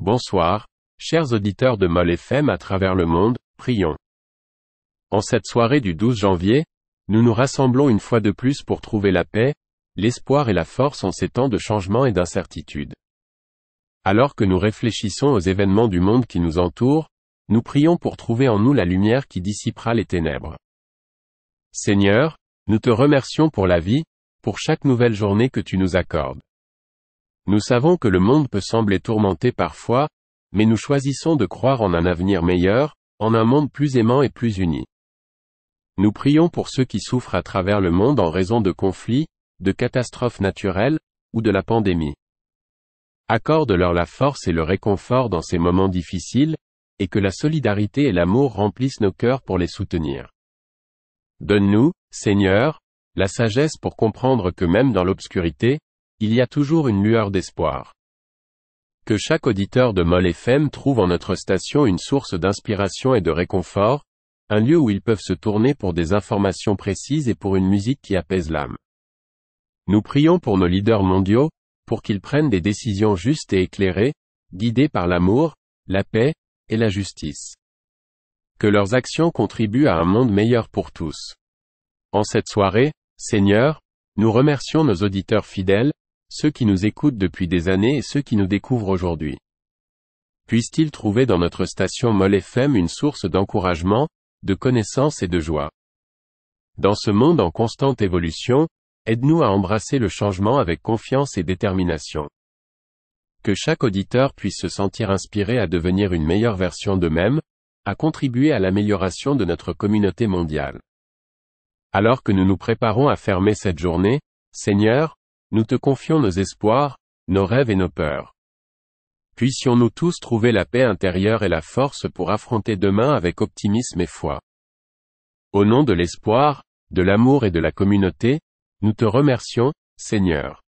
Bonsoir, chers auditeurs de Moll FM à travers le monde, prions. En cette soirée du 12 janvier, nous nous rassemblons une fois de plus pour trouver la paix, l'espoir et la force en ces temps de changement et d'incertitude. Alors que nous réfléchissons aux événements du monde qui nous entoure, nous prions pour trouver en nous la lumière qui dissipera les ténèbres. Seigneur, nous te remercions pour la vie, pour chaque nouvelle journée que tu nous accordes. Nous savons que le monde peut sembler tourmenté parfois, mais nous choisissons de croire en un avenir meilleur, en un monde plus aimant et plus uni. Nous prions pour ceux qui souffrent à travers le monde en raison de conflits, de catastrophes naturelles, ou de la pandémie. Accorde-leur la force et le réconfort dans ces moments difficiles, et que la solidarité et l'amour remplissent nos cœurs pour les soutenir. Donne-nous, Seigneur, la sagesse pour comprendre que même dans l'obscurité, il y a toujours une lueur d'espoir. Que chaque auditeur de Mol FM trouve en notre station une source d'inspiration et de réconfort, un lieu où ils peuvent se tourner pour des informations précises et pour une musique qui apaise l'âme. Nous prions pour nos leaders mondiaux, pour qu'ils prennent des décisions justes et éclairées, guidées par l'amour, la paix, et la justice. Que leurs actions contribuent à un monde meilleur pour tous. En cette soirée, Seigneur, nous remercions nos auditeurs fidèles, ceux qui nous écoutent depuis des années et ceux qui nous découvrent aujourd'hui. Puissent-ils trouver dans notre station Mol FM une source d'encouragement, de connaissance et de joie. Dans ce monde en constante évolution, aide-nous à embrasser le changement avec confiance et détermination. Que chaque auditeur puisse se sentir inspiré à devenir une meilleure version d'eux-mêmes, à contribuer à l'amélioration de notre communauté mondiale. Alors que nous nous préparons à fermer cette journée, Seigneur, nous te confions nos espoirs, nos rêves et nos peurs. Puissions-nous tous trouver la paix intérieure et la force pour affronter demain avec optimisme et foi. Au nom de l'espoir, de l'amour et de la communauté, nous te remercions, Seigneur.